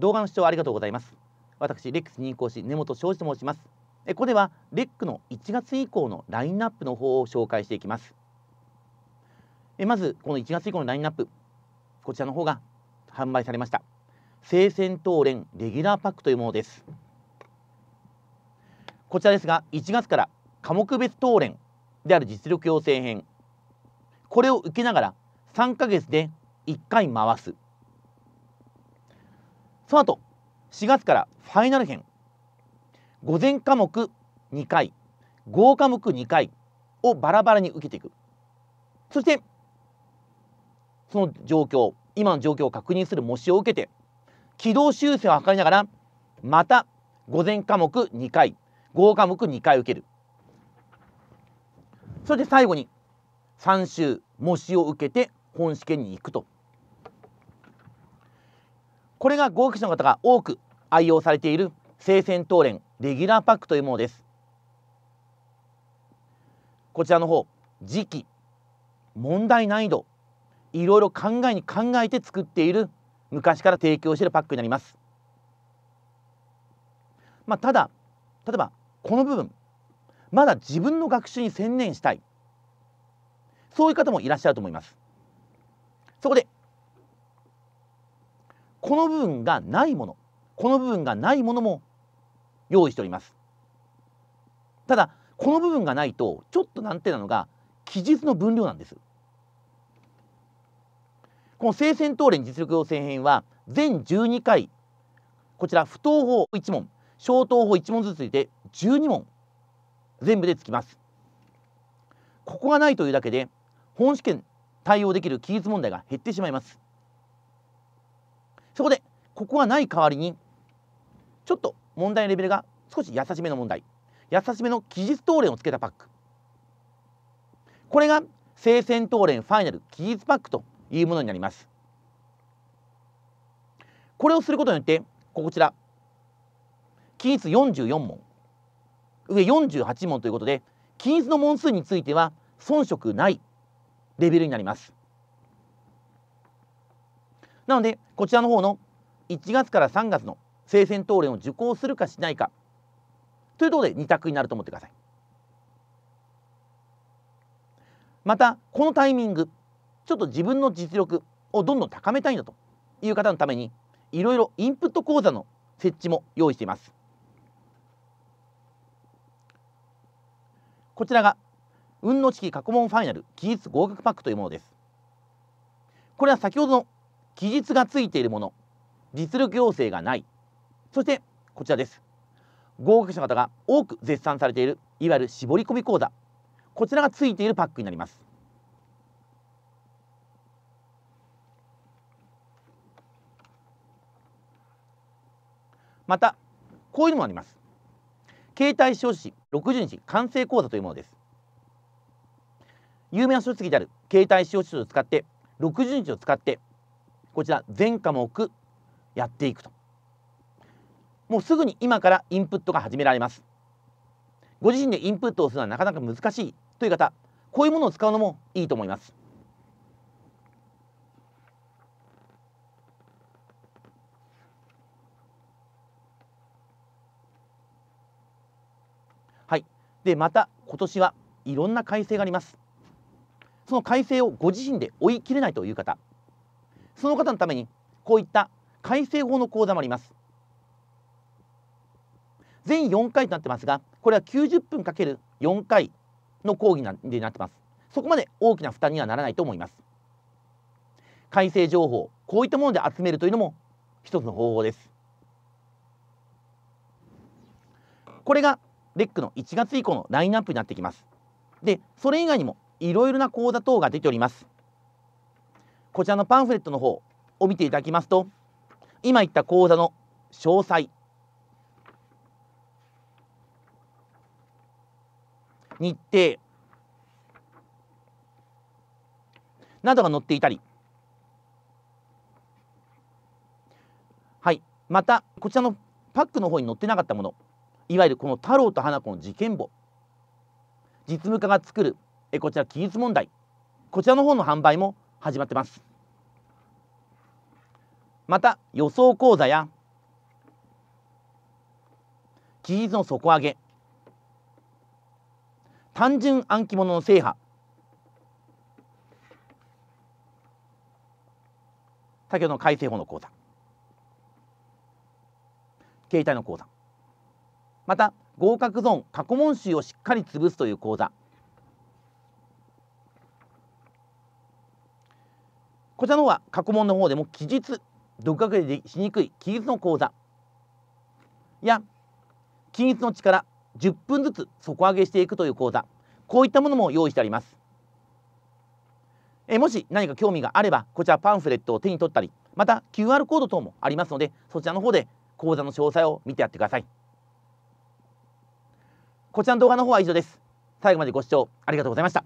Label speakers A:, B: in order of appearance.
A: 動画の視聴ありがとうございます私レックス認講師根本庄司と申しますえここではレックの1月以降のラインナップの方を紹介していきますえまずこの1月以降のラインナップこちらの方が販売されました聖戦闘連レギュラーパックというものですこちらですが1月から科目別討連である実力養成編これを受けながら3ヶ月で1回回すその後4月からファイナル編午前科目2回合科目2回をバラバラに受けていくそしてその状況今の状況を確認する模試を受けて軌道修正を図りながらまた午前科目2回合科目2回受けるそして最後に3週模試を受けて本試験に行くとこれが合否者の方が多く愛用されている聖戦党連レギュラーパックというものですこちらの方時期問題難易度いろいろ考えに考えて作っている昔から提供しているパックになります、まあ、ただ例えばこの部分まだ自分の学習に専念したいそういう方もいらっしゃると思いますそこでこの部分がないものこの部分がないものも用意しておりますただこの部分がないとちょっと難点なのが記述の分量なんですこの聖戦闘練実力要請編は全12回こちら不等法1問小等法1問ずついて12問全部でつきますここがないというだけで本試験対応できる記述問題が減ってしまいますそこでここがない代わりにちょっと問題のレベルが少し優しめの問題優しめの期日当連をつけたパックこれが生鮮当連ファイナル期日パックというものになりますこれをすることによってこちら期日44問上48問ということで均一の問数については遜色ないレベルになりますなのでこちらの方の1月から3月の生鮮討論を受講するかしないかというところで2択になると思ってください。またこのタイミングちょっと自分の実力をどんどん高めたいんだという方のためにいろいろインプット講座の設置も用意しています。こちらが運の式過去問ファイナル期日合格パックというものです。これは先ほどの記述がついているもの実力要請がないそしてこちらです合格者方が多く絶賛されているいわゆる絞り込み講座こちらがついているパックになりますまたこういうのもあります携帯消士60日完成講座というものです有名な書籍である携帯消用書を使って60日を使ってこちら全科目やっていくともうすぐに今からインプットが始められますご自身でインプットをするのはなかなか難しいという方こういうものを使うのもいいと思いますはいでまた今年はいろんな改正がありますその改正をご自身で追い切れないという方その方のためにこういった改正法の講座もあります全4回となってますがこれは90分かける4回の講義なでなってますそこまで大きな負担にはならないと思います改正情報こういったもので集めるというのも一つの方法ですこれがレックの1月以降のラインナップになってきますでそれ以外にもいろいろな講座等が出ておりますこちらのパンフレットの方を見ていただきますと今言った講座の詳細日程などが載っていたりはいまたこちらのパックの方に載ってなかったものいわゆるこの太郎と花子の事件簿実務家が作るえこちら記述問題こちらの方の販売も始まってますまた予想講座や期日の底上げ単純暗記物の制覇先ほどの改正法の講座携帯の講座また合格ゾーン過去問集をしっかり潰すという講座こちらの方は過去問の方でも記述独学でしにくい記述の講座や均一の力10分ずつ底上げしていくという講座こういったものも用意してありますえもし何か興味があればこちらパンフレットを手に取ったりまた QR コード等もありますのでそちらの方で講座の詳細を見てやってくださいこちらの動画の方は以上です最後までご視聴ありがとうございました